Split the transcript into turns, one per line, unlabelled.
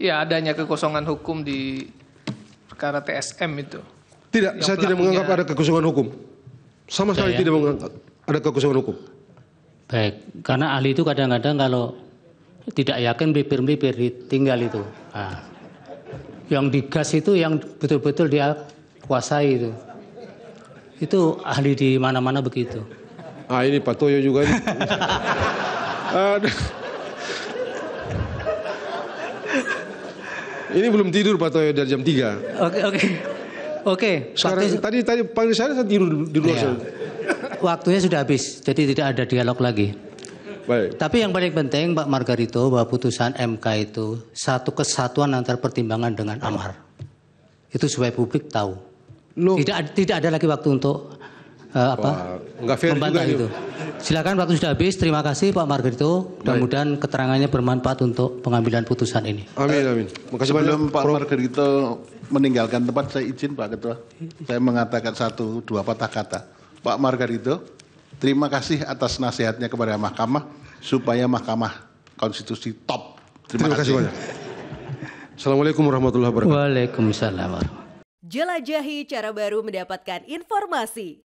Ya adanya kekosongan hukum di perkara TSM itu. Tidak, saya tidak menganggap ada kekosongan hukum. Sama sekali tidak menganggap ada kekosongan hukum. Baik, karena ahli itu kadang-kadang kalau tidak yakin bibir-bibir ditinggal itu. Nah, yang digas itu yang betul-betul dia kuasai itu. Itu ahli di mana-mana begitu. Ah ini Pak Toyo juga. Ini. Ini belum tidur Pak Toyo dari jam 3. Oke, oke. Oke, sekarang tadi tadi panggil saya saya tidur di luar iya. Waktunya sudah habis, jadi tidak ada dialog lagi. Baik. Tapi yang paling penting Pak Margarito bahwa putusan MK itu satu kesatuan antar pertimbangan dengan amar. Itu supaya publik tahu. Loh. Tidak tidak ada lagi waktu untuk uh, apa Wah, membantah itu. Silakan waktu sudah habis. Terima kasih Pak Margarito. Mudah-mudahan keterangannya bermanfaat untuk pengambilan putusan ini.
Amin eh, amin. Makasih Sebelum banyak. Pak Pro. Margarito meninggalkan tempat saya izin Pak Ketua. Saya mengatakan satu dua patah kata. Pak Margarito, terima kasih atas nasihatnya kepada Mahkamah supaya Mahkamah Konstitusi top. Terima, terima kasih. kasih banyak.
Assalamualaikum warahmatullahi wabarakatuh. Waalaikumsalam.
Jelajahi cara baru mendapatkan informasi.